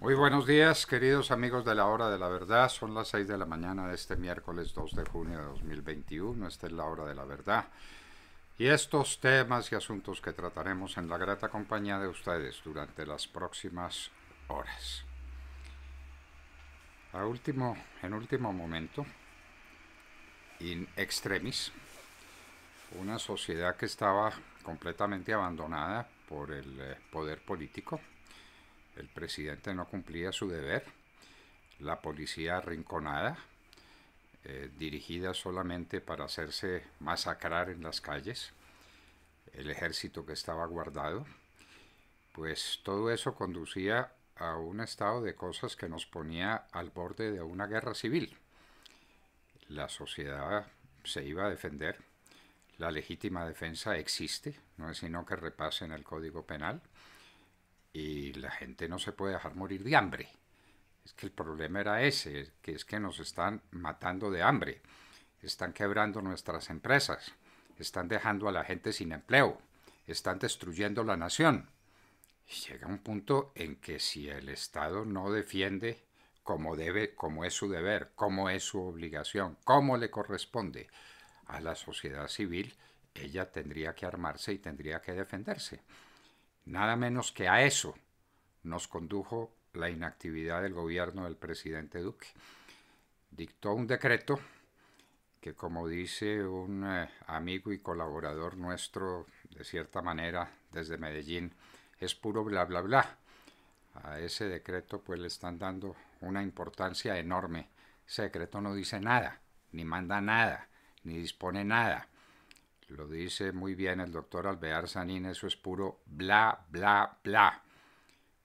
Muy buenos días, queridos amigos de la hora de la verdad. Son las 6 de la mañana de este miércoles 2 de junio de 2021. Esta es la hora de la verdad. Y estos temas y asuntos que trataremos en la grata compañía de ustedes durante las próximas horas. A último, en último momento, in extremis, una sociedad que estaba completamente abandonada por el eh, poder político, el presidente no cumplía su deber, la policía arrinconada, eh, dirigida solamente para hacerse masacrar en las calles, el ejército que estaba guardado, pues todo eso conducía a un estado de cosas que nos ponía al borde de una guerra civil. La sociedad se iba a defender, la legítima defensa existe, no es sino que repasen el Código Penal, y la gente no se puede dejar morir de hambre. Es que el problema era ese, que es que nos están matando de hambre, están quebrando nuestras empresas, están dejando a la gente sin empleo, están destruyendo la nación. llega un punto en que si el Estado no defiende como debe, como es su deber, como es su obligación, como le corresponde a la sociedad civil, ella tendría que armarse y tendría que defenderse. Nada menos que a eso nos condujo la inactividad del gobierno del presidente Duque. Dictó un decreto que, como dice un eh, amigo y colaborador nuestro, de cierta manera, desde Medellín, es puro bla, bla, bla. A ese decreto pues le están dando una importancia enorme. Ese decreto no dice nada, ni manda nada, ni dispone nada lo dice muy bien el doctor Alvear Sanín, eso es puro bla, bla, bla.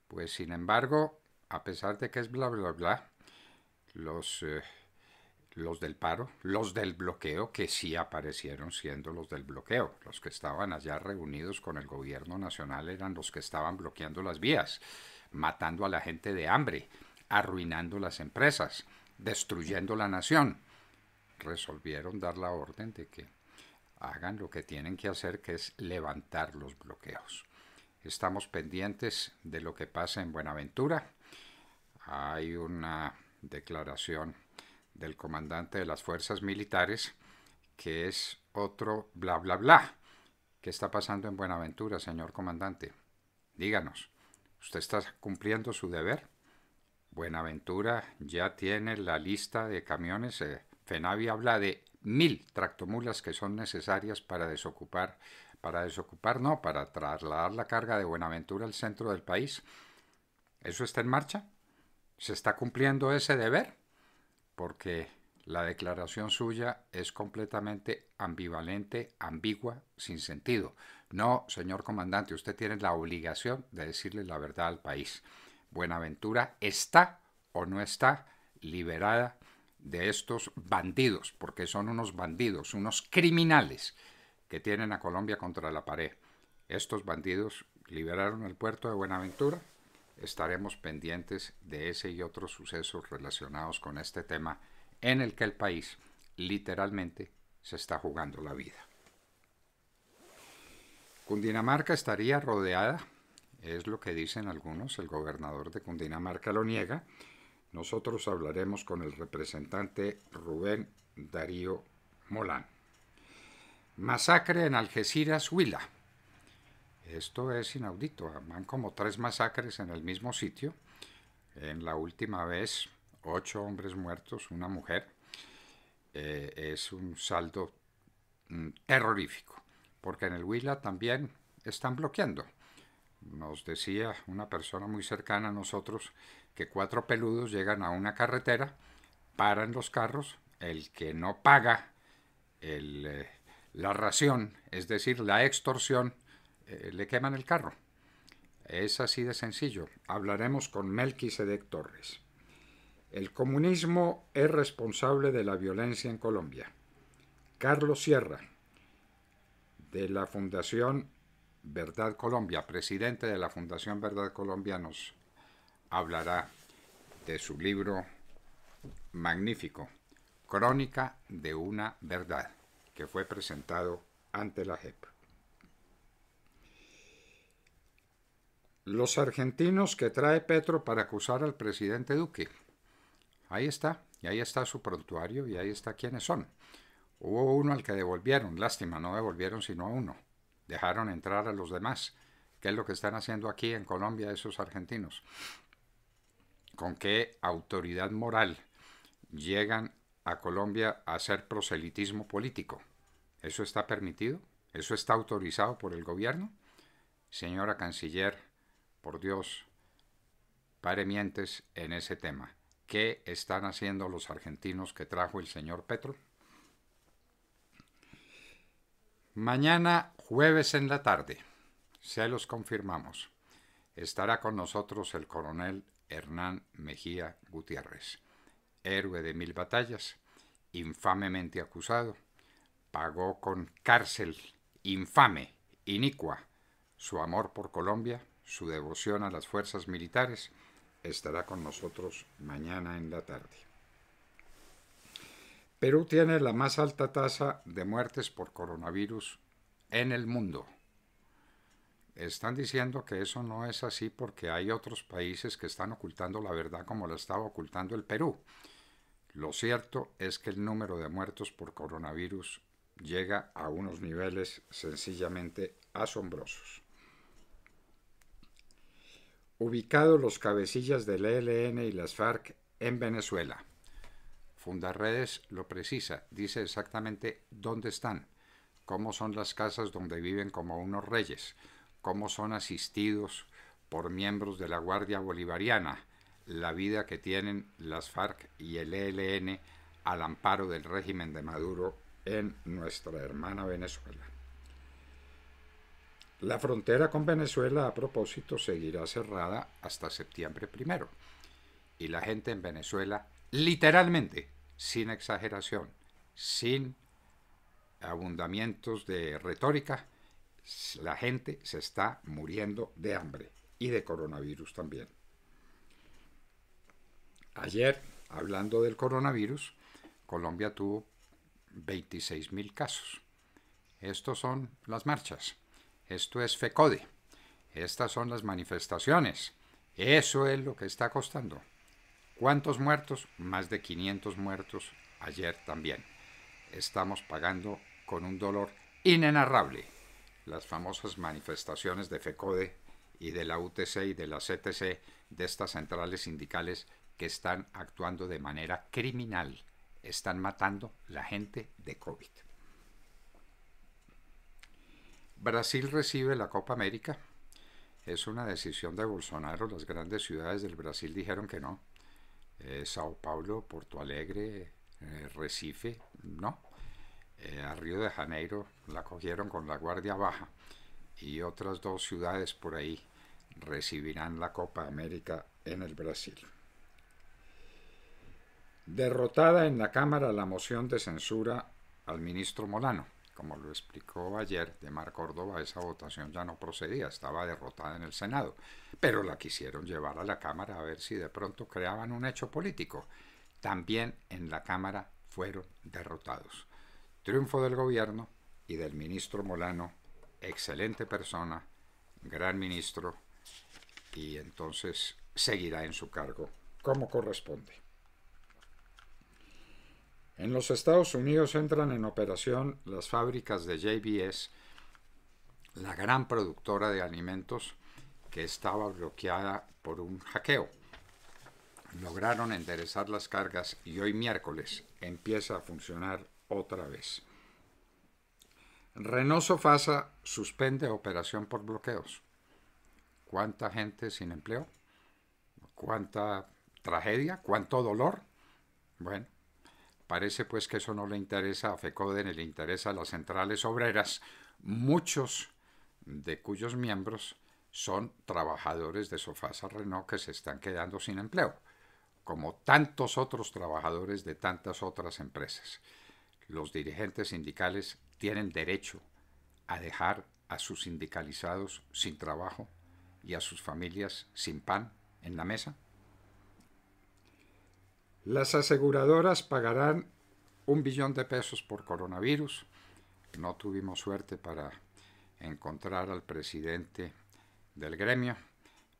Pues sin embargo, a pesar de que es bla, bla, bla, los, eh, los del paro, los del bloqueo, que sí aparecieron siendo los del bloqueo, los que estaban allá reunidos con el gobierno nacional eran los que estaban bloqueando las vías, matando a la gente de hambre, arruinando las empresas, destruyendo la nación. Resolvieron dar la orden de que hagan lo que tienen que hacer, que es levantar los bloqueos. Estamos pendientes de lo que pasa en Buenaventura. Hay una declaración del comandante de las fuerzas militares que es otro bla bla bla. ¿Qué está pasando en Buenaventura, señor comandante? Díganos, ¿usted está cumpliendo su deber? Buenaventura ya tiene la lista de camiones. Eh, Fenavi habla de mil tractomulas que son necesarias para desocupar, para desocupar no, para trasladar la carga de Buenaventura al centro del país. ¿Eso está en marcha? ¿Se está cumpliendo ese deber? Porque la declaración suya es completamente ambivalente, ambigua, sin sentido. No, señor comandante, usted tiene la obligación de decirle la verdad al país. Buenaventura está o no está liberada de estos bandidos, porque son unos bandidos, unos criminales que tienen a Colombia contra la pared. Estos bandidos liberaron el puerto de Buenaventura. Estaremos pendientes de ese y otros sucesos relacionados con este tema en el que el país literalmente se está jugando la vida. Cundinamarca estaría rodeada, es lo que dicen algunos, el gobernador de Cundinamarca lo niega, nosotros hablaremos con el representante Rubén Darío Molán. Masacre en Algeciras, Huila. Esto es inaudito, van como tres masacres en el mismo sitio. En la última vez, ocho hombres muertos, una mujer. Eh, es un saldo mm, terrorífico, porque en el Huila también están bloqueando. Nos decía una persona muy cercana a nosotros que cuatro peludos llegan a una carretera, paran los carros, el que no paga el, eh, la ración, es decir, la extorsión, eh, le queman el carro. Es así de sencillo. Hablaremos con Melquisedec Torres. El comunismo es responsable de la violencia en Colombia. Carlos Sierra, de la Fundación Verdad Colombia, presidente de la Fundación Verdad Colombianos hablará de su libro magnífico, Crónica de una verdad, que fue presentado ante la JEP. Los argentinos que trae Petro para acusar al presidente Duque. Ahí está, y ahí está su prontuario, y ahí está quiénes son. Hubo uno al que devolvieron, lástima, no devolvieron sino a uno. Dejaron entrar a los demás. ¿Qué es lo que están haciendo aquí en Colombia esos argentinos? con qué autoridad moral llegan a Colombia a hacer proselitismo político. ¿Eso está permitido? ¿Eso está autorizado por el gobierno? Señora canciller, por Dios, pare mientes en ese tema. ¿Qué están haciendo los argentinos que trajo el señor Petro? Mañana, jueves en la tarde, se los confirmamos, estará con nosotros el coronel Hernán Mejía Gutiérrez, héroe de mil batallas, infamemente acusado, pagó con cárcel infame, inicua, su amor por Colombia, su devoción a las fuerzas militares, estará con nosotros mañana en la tarde. Perú tiene la más alta tasa de muertes por coronavirus en el mundo están diciendo que eso no es así porque hay otros países que están ocultando la verdad como la estaba ocultando el Perú. Lo cierto es que el número de muertos por coronavirus llega a unos niveles sencillamente asombrosos. Ubicados los cabecillas del ELN y las FARC en Venezuela. Fundarredes lo precisa, dice exactamente dónde están, cómo son las casas donde viven como unos reyes, cómo son asistidos por miembros de la Guardia Bolivariana, la vida que tienen las FARC y el ELN al amparo del régimen de Maduro en nuestra hermana Venezuela. La frontera con Venezuela, a propósito, seguirá cerrada hasta septiembre primero. Y la gente en Venezuela, literalmente, sin exageración, sin abundamientos de retórica, la gente se está muriendo de hambre y de coronavirus también. Ayer, hablando del coronavirus, Colombia tuvo 26 mil casos. Estos son las marchas. Esto es FECODE. Estas son las manifestaciones. Eso es lo que está costando. ¿Cuántos muertos? Más de 500 muertos ayer también. Estamos pagando con un dolor inenarrable las famosas manifestaciones de FECODE y de la UTC y de la e CTC, de estas centrales sindicales que están actuando de manera criminal, están matando la gente de COVID. Brasil recibe la Copa América. Es una decisión de Bolsonaro. Las grandes ciudades del Brasil dijeron que no. Eh, Sao Paulo, Porto Alegre, eh, Recife, no. Eh, a Río de Janeiro la cogieron con la Guardia Baja y otras dos ciudades por ahí recibirán la Copa América en el Brasil. Derrotada en la Cámara la moción de censura al ministro Molano. Como lo explicó ayer de Mar Córdoba, esa votación ya no procedía, estaba derrotada en el Senado, pero la quisieron llevar a la Cámara a ver si de pronto creaban un hecho político. También en la Cámara fueron derrotados. Triunfo del gobierno y del ministro Molano, excelente persona, gran ministro, y entonces seguirá en su cargo como corresponde. En los Estados Unidos entran en operación las fábricas de JBS, la gran productora de alimentos que estaba bloqueada por un hackeo. Lograron enderezar las cargas y hoy miércoles empieza a funcionar otra vez. Renault Sofasa suspende operación por bloqueos. ¿Cuánta gente sin empleo? ¿Cuánta tragedia? ¿Cuánto dolor? Bueno, parece pues que eso no le interesa a FECODE ni le interesa a las centrales obreras, muchos de cuyos miembros son trabajadores de Sofasa Renault que se están quedando sin empleo, como tantos otros trabajadores de tantas otras empresas los dirigentes sindicales tienen derecho a dejar a sus sindicalizados sin trabajo y a sus familias sin pan en la mesa? Las aseguradoras pagarán un billón de pesos por coronavirus. No tuvimos suerte para encontrar al presidente del gremio,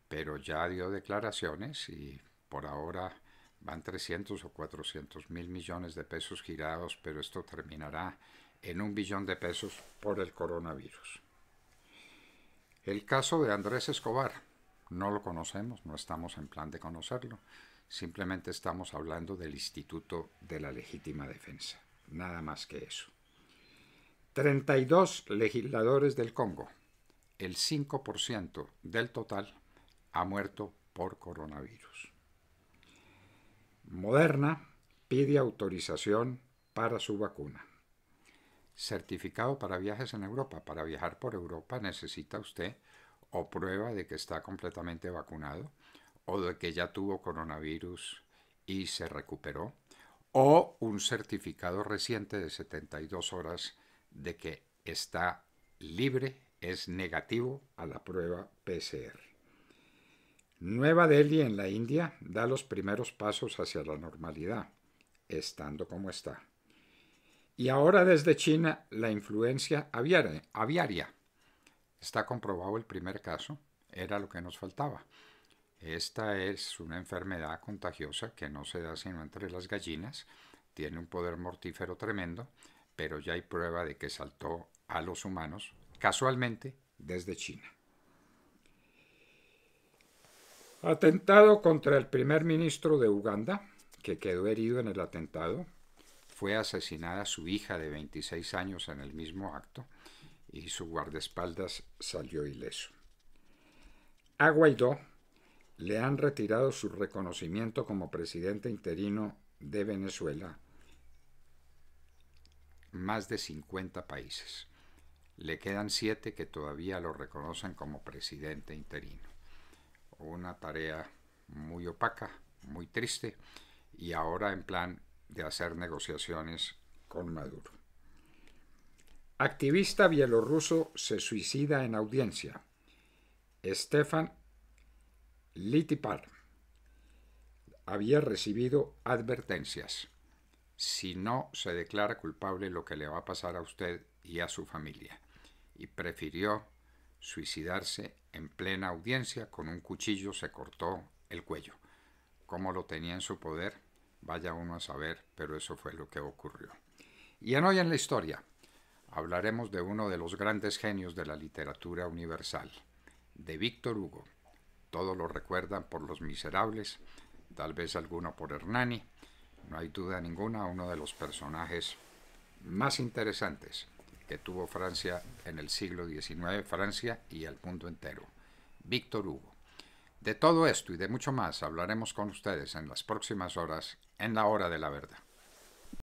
pero ya dio declaraciones y por ahora van 300 o 400 mil millones de pesos girados, pero esto terminará en un billón de pesos por el coronavirus. El caso de Andrés Escobar, no lo conocemos, no estamos en plan de conocerlo, simplemente estamos hablando del Instituto de la Legítima Defensa, nada más que eso. 32 legisladores del Congo, el 5% del total, ha muerto por coronavirus. Moderna pide autorización para su vacuna. Certificado para viajes en Europa. Para viajar por Europa necesita usted o prueba de que está completamente vacunado o de que ya tuvo coronavirus y se recuperó o un certificado reciente de 72 horas de que está libre, es negativo a la prueba PCR. Nueva Delhi en la India da los primeros pasos hacia la normalidad, estando como está. Y ahora desde China la influencia aviaria, Está comprobado el primer caso, era lo que nos faltaba. Esta es una enfermedad contagiosa que no se da sino entre las gallinas, tiene un poder mortífero tremendo, pero ya hay prueba de que saltó a los humanos, casualmente, desde China. Atentado contra el primer ministro de Uganda, que quedó herido en el atentado. Fue asesinada su hija de 26 años en el mismo acto y su guardaespaldas salió ileso. A Guaidó le han retirado su reconocimiento como presidente interino de Venezuela más de 50 países. Le quedan siete que todavía lo reconocen como presidente interino una tarea muy opaca, muy triste, y ahora en plan de hacer negociaciones con Maduro. Activista bielorruso se suicida en audiencia. Stefan Litipar había recibido advertencias. Si no se declara culpable lo que le va a pasar a usted y a su familia. Y prefirió suicidarse en plena audiencia con un cuchillo se cortó el cuello. ¿Cómo lo tenía en su poder? Vaya uno a saber, pero eso fue lo que ocurrió. Y en hoy en la historia hablaremos de uno de los grandes genios de la literatura universal, de Víctor Hugo. Todos lo recuerdan por Los Miserables, tal vez alguno por Hernani. No hay duda ninguna, uno de los personajes más interesantes que tuvo Francia en el siglo XIX, Francia y el mundo entero, Víctor Hugo. De todo esto y de mucho más hablaremos con ustedes en las próximas horas, en la hora de la verdad.